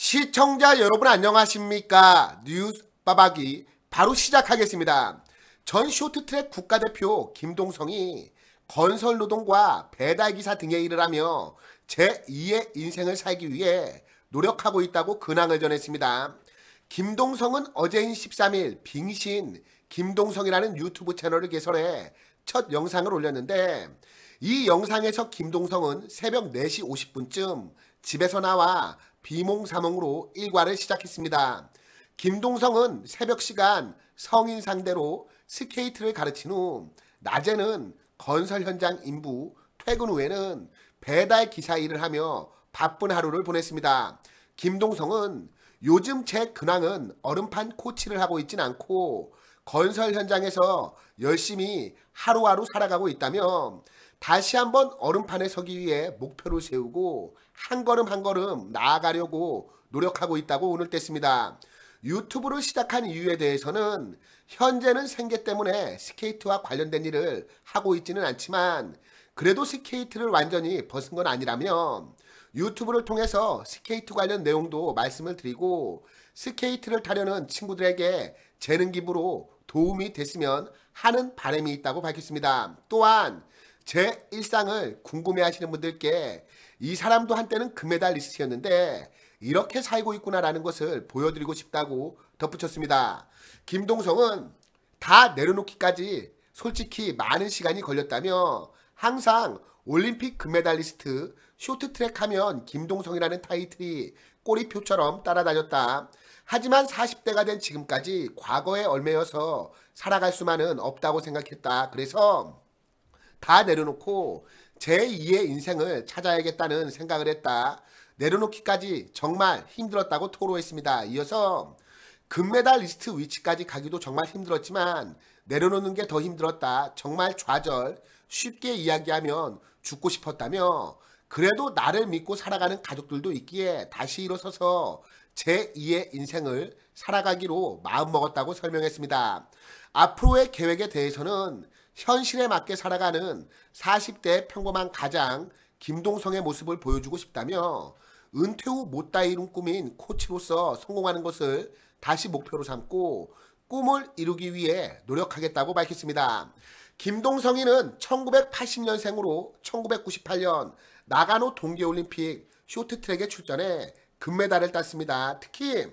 시청자 여러분 안녕하십니까 뉴스 빠박이 바로 시작하겠습니다 전 쇼트트랙 국가대표 김동성이 건설노동과 배달기사 등의 일을 하며 제2의 인생을 살기 위해 노력하고 있다고 근황을 전했습니다 김동성은 어제인 13일 빙신 김동성이라는 유튜브 채널을 개설해 첫 영상을 올렸는데 이 영상에서 김동성은 새벽 4시 50분쯤 집에서 나와 비몽사몽으로 일과를 시작했습니다. 김동성은 새벽 시간 성인 상대로 스케이트를 가르친 후 낮에는 건설 현장 인부, 퇴근 후에는 배달 기사 일을 하며 바쁜 하루를 보냈습니다. 김동성은 요즘 제 근황은 얼음판 코치를 하고 있진 않고 건설 현장에서 열심히 하루하루 살아가고 있다며 다시 한번 얼음판에 서기 위해 목표를 세우고 한 걸음 한 걸음 나아가려고 노력하고 있다고 오늘 뗐습니다. 유튜브를 시작한 이유에 대해서는 현재는 생계 때문에 스케이트와 관련된 일을 하고 있지는 않지만 그래도 스케이트를 완전히 벗은 건 아니라며 유튜브를 통해서 스케이트 관련 내용도 말씀을 드리고 스케이트를 타려는 친구들에게 재능 기부로 도움이 됐으면 하는 바람이 있다고 밝혔습니다. 또한 제 일상을 궁금해하시는 분들께 이 사람도 한때는 금메달리스트였는데 이렇게 살고 있구나라는 것을 보여드리고 싶다고 덧붙였습니다. 김동성은 다 내려놓기까지 솔직히 많은 시간이 걸렸다며 항상 올림픽 금메달리스트 쇼트트랙 하면 김동성이라는 타이틀이 꼬리표처럼 따라다녔다. 하지만 40대가 된 지금까지 과거에 얽매여서 살아갈 수만은 없다고 생각했다. 그래서 다 내려놓고 제2의 인생을 찾아야겠다는 생각을 했다. 내려놓기까지 정말 힘들었다고 토로했습니다. 이어서 금메달 리스트 위치까지 가기도 정말 힘들었지만 내려놓는 게 더 힘들었다. 정말 좌절, 쉽게 이야기하면 죽고 싶었다며 그래도 나를 믿고 살아가는 가족들도 있기에 다시 일어서서 제2의 인생을 살아가기로 마음먹었다고 설명했습니다. 앞으로의 계획에 대해서는 현실에 맞게 살아가는 40대 평범한 가장 김동성의 모습을 보여주고 싶다며 은퇴 후 못다 이룬 꿈인 코치로서 성공하는 것을 다시 목표로 삼고 꿈을 이루기 위해 노력하겠다고 밝혔습니다. 김동성이는 1980년생으로 1998년 나가노 동계올림픽 쇼트트랙에 출전해 금메달을 땄습니다. 특히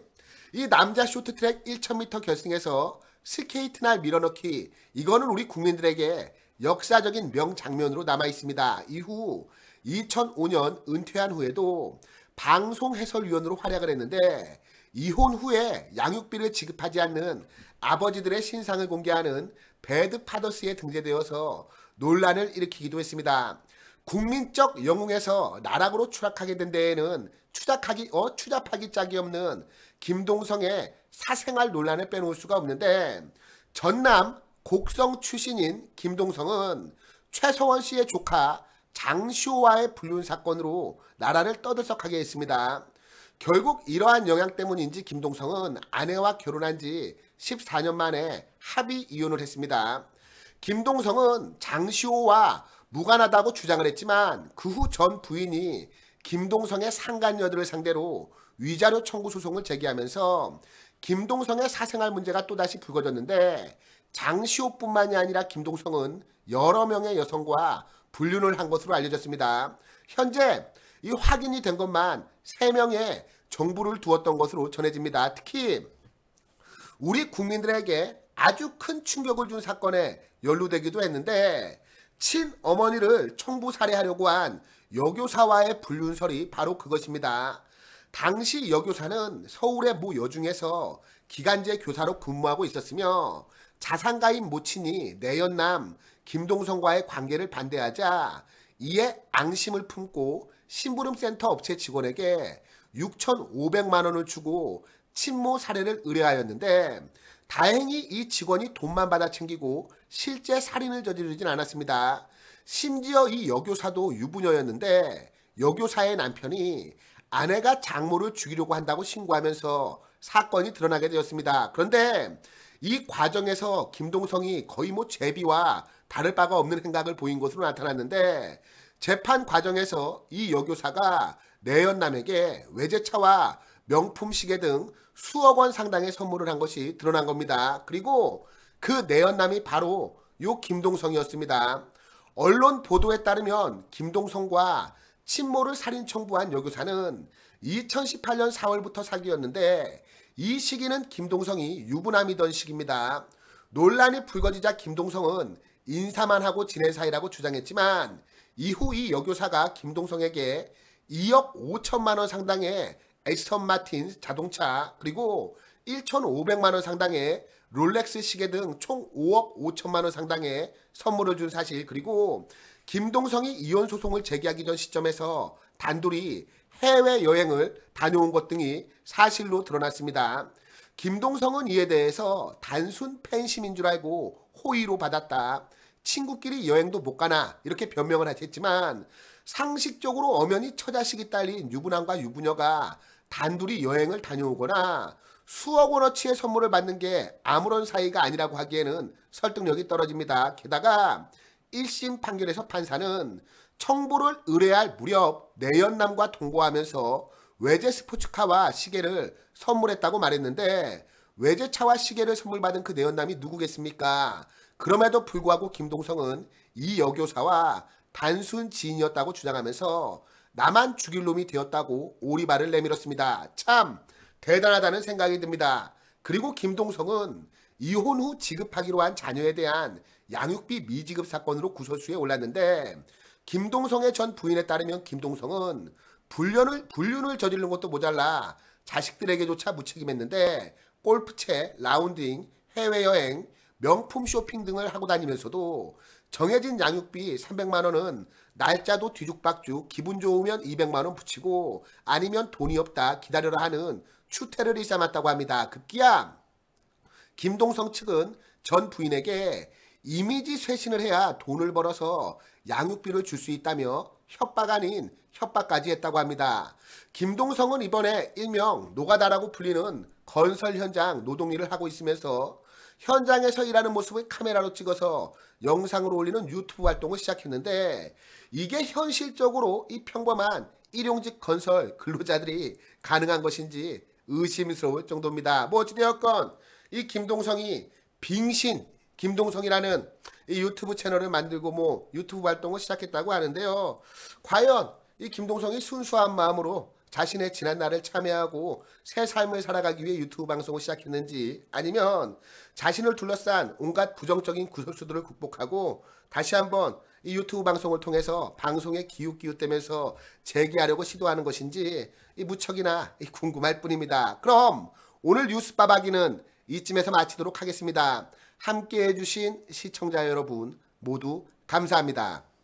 이 남자 쇼트트랙 1000m 결승에서 스케이트날 밀어넣기 이거는 우리 국민들에게 역사적인 명장면으로 남아 있습니다. 이후 2005년 은퇴한 후에도 방송 해설위원으로 활약을 했는데 이혼 후에 양육비를 지급하지 않는 아버지들의 신상을 공개하는 배드 파더스에 등재되어서 논란을 일으키기도 했습니다. 국민적 영웅에서 나락으로 추락하게 된 데에는 추잡하기 어 추잡하기 짝이 없는 김동성의 사생활 논란을 빼놓을 수가 없는데 전남 곡성 출신인 김동성은 최소원 씨의 조카 장시호와의 불륜 사건으로 나라를 떠들썩하게 했습니다. 결국 이러한 영향 때문인지 김동성은 아내와 결혼한 지 14년 만에 합의 이혼을 했습니다. 김동성은 장시호와 무관하다고 주장을 했지만 그 후 전 부인이 김동성의 상간녀들을 상대로 위자료 청구 소송을 제기하면서 김동성의 사생활 문제가 또다시 불거졌는데 장시호뿐만이 아니라 김동성은 여러 명의 여성과 불륜을 한 것으로 알려졌습니다. 현재 이 확인이 된 것만 3명의 정부를 두었던 것으로 전해집니다. 특히 우리 국민들에게 아주 큰 충격을 준 사건에 연루되기도 했는데 친어머니를 청부 살해하려고 한 여교사와의 불륜설이 바로 그것입니다. 당시 여교사는 서울의 모 여중에서 기간제 교사로 근무하고 있었으며 자산가인 모친이 내연남 김동성과의 관계를 반대하자 이에 앙심을 품고 심부름센터 업체 직원에게 6,500만 원을 주고 친모 살해를 의뢰하였는데 다행히 이 직원이 돈만 받아 챙기고 실제 살인을 저지르진 않았습니다. 심지어 이 여교사도 유부녀였는데 여교사의 남편이 아내가 장모를 죽이려고 한다고 신고하면서 사건이 드러나게 되었습니다. 그런데 이 과정에서 김동성이 거의 뭐 제비와 다를 바가 없는 생각을 보인 것으로 나타났는데 재판 과정에서 이 여교사가 내연남에게 외제차와 명품 시계 등 수억 원 상당의 선물을 한 것이 드러난 겁니다. 그리고 그 내연남이 바로 요 김동성이었습니다. 언론 보도에 따르면 김동성과 친모를 살인 청부한 여교사는 2018년 4월부터 사귀었는데 이 시기는 김동성이 유부남이던 시기입니다. 논란이 불거지자 김동성은 인사만 하고 지낸 사이라고 주장했지만 이후 이 여교사가 김동성에게 2억 5천만 원 상당의 에스턴 마틴 자동차 그리고 1,500만 원 상당의 롤렉스 시계 등 총 5억 5천만 원 상당의 선물을 준 사실 그리고 김동성이 이혼 소송을 제기하기 전 시점에서 단둘이 해외여행을 다녀온 것 등이 사실로 드러났습니다. 김동성은 이에 대해서 단순 팬심인 줄 알고 호의로 받았다. 친구끼리 여행도 못 가나 이렇게 변명을 했지만 상식적으로 엄연히 처자식이 딸린 유부남과 유부녀가 단둘이 여행을 다녀오거나 수억 원어치의 선물을 받는 게 아무런 사이가 아니라고 하기에는 설득력이 떨어집니다. 게다가 1심 판결에서 판사는 청부를 의뢰할 무렵 내연남과 동거하면서 외제 스포츠카와 시계를 선물했다고 말했는데 외제차와 시계를 선물받은 그 내연남이 누구겠습니까? 그럼에도 불구하고 김동성은 이 여교사와 단순 지인이었다고 주장하면서 나만 죽일 놈이 되었다고 오리발을 내밀었습니다. 참 대단하다는 생각이 듭니다. 그리고 김동성은 이혼 후 지급하기로 한 자녀에 대한 양육비 미지급 사건으로 구설수에 올랐는데 김동성의 전 부인에 따르면 김동성은 불륜을, 불륜을 저지른 것도 모자라 자식들에게조차 무책임했는데 골프채, 라운딩, 해외여행, 명품 쇼핑 등을 하고 다니면서도 정해진 양육비 300만 원은 날짜도 뒤죽박죽 기분 좋으면 200만원 붙이고 아니면 돈이 없다 기다려라 하는 추태를 일삼았다고 합니다. 급기야 그 김동성 측은 전 부인에게 이미지 쇄신을 해야 돈을 벌어서 양육비를 줄 수 있다며 협박 아닌 협박까지 했다고 합니다. 김동성은 이번에 일명 노가다라고 불리는 건설 현장 노동일을 하고 있으면서 현장에서 일하는 모습을 카메라로 찍어서 영상으로 올리는 유튜브 활동을 시작했는데 이게 현실적으로 이 평범한 일용직 건설 근로자들이 가능한 것인지 의심스러울 정도입니다. 뭐 어찌되었건 이 김동성이 빙신 김동성이라는 이 유튜브 채널을 만들고 뭐 유튜브 활동을 시작했다고 하는데요. 과연 이 김동성이 순수한 마음으로 자신의 지난 날을 참여하고 새 삶을 살아가기 위해 유튜브 방송을 시작했는지 아니면 자신을 둘러싼 온갖 부정적인 구설수들을 극복하고 다시 한번 이 유튜브 방송을 통해서 방송에 기웃기웃대면서 재기하려고 시도하는 것인지 이 무척이나 궁금할 뿐입니다. 그럼 오늘 뉴스바바기는 이쯤에서 마치도록 하겠습니다. 함께해 주신 시청자 여러분 모두 감사합니다.